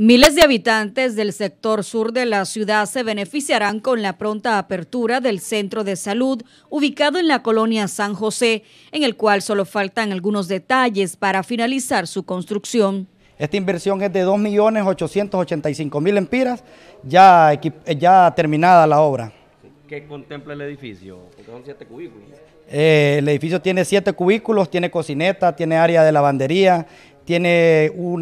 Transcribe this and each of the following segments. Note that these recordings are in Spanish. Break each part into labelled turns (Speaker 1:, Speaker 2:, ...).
Speaker 1: Miles de habitantes del sector sur de la ciudad se beneficiarán con la pronta apertura del centro de salud ubicado en la colonia San José, en el cual solo faltan algunos detalles para finalizar su construcción.
Speaker 2: Esta inversión es de 2.885.000 empiras, ya, ya terminada la obra.
Speaker 3: ¿Qué contempla el edificio? Porque son siete cubículos.
Speaker 2: Eh, el edificio tiene siete cubículos, tiene cocineta, tiene área de lavandería, tiene un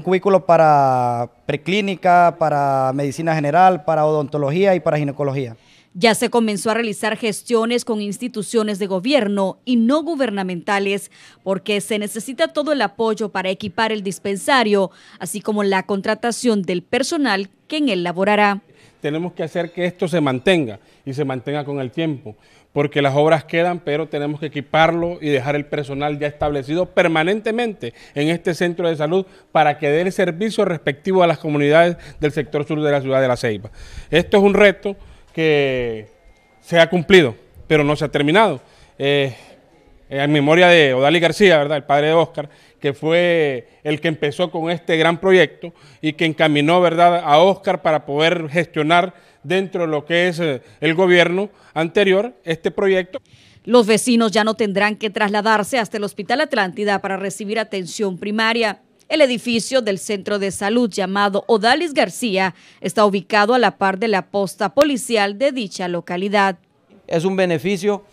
Speaker 2: cubículo para preclínica, para medicina general, para odontología y para ginecología.
Speaker 1: Ya se comenzó a realizar gestiones con instituciones de gobierno y no gubernamentales porque se necesita todo el apoyo para equipar el dispensario, así como la contratación del personal que en él laborará
Speaker 3: tenemos que hacer que esto se mantenga y se mantenga con el tiempo, porque las obras quedan, pero tenemos que equiparlo y dejar el personal ya establecido permanentemente en este centro de salud para que dé el servicio respectivo a las comunidades del sector sur de la ciudad de La Ceiba. Esto es un reto que se ha cumplido, pero no se ha terminado. Eh, eh, en memoria de Odali García, ¿verdad? El padre de Oscar, que fue el que empezó con este gran proyecto y que encaminó, ¿verdad?, a Oscar para poder gestionar dentro de lo que es eh, el gobierno anterior este proyecto.
Speaker 1: Los vecinos ya no tendrán que trasladarse hasta el Hospital Atlántida para recibir atención primaria. El edificio del centro de salud llamado Odalis García está ubicado a la par de la posta policial de dicha localidad.
Speaker 4: Es un beneficio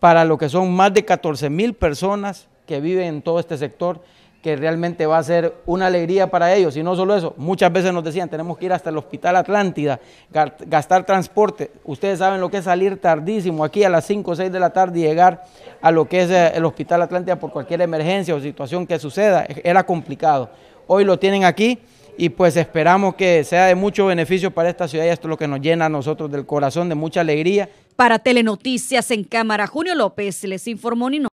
Speaker 4: para lo que son más de 14 mil personas que viven en todo este sector, que realmente va a ser una alegría para ellos. Y no solo eso, muchas veces nos decían, tenemos que ir hasta el Hospital Atlántida, gastar transporte. Ustedes saben lo que es salir tardísimo aquí a las 5 o 6 de la tarde y llegar a lo que es eh, el Hospital Atlántida por cualquier emergencia o situación que suceda. E-, era complicado. Hoy lo tienen aquí y pues esperamos que sea de mucho beneficio para esta ciudad y esto es lo que nos llena a nosotros del corazón, de mucha alegría.
Speaker 1: Para Telenoticias en Cámara, Junio López les informó Nino.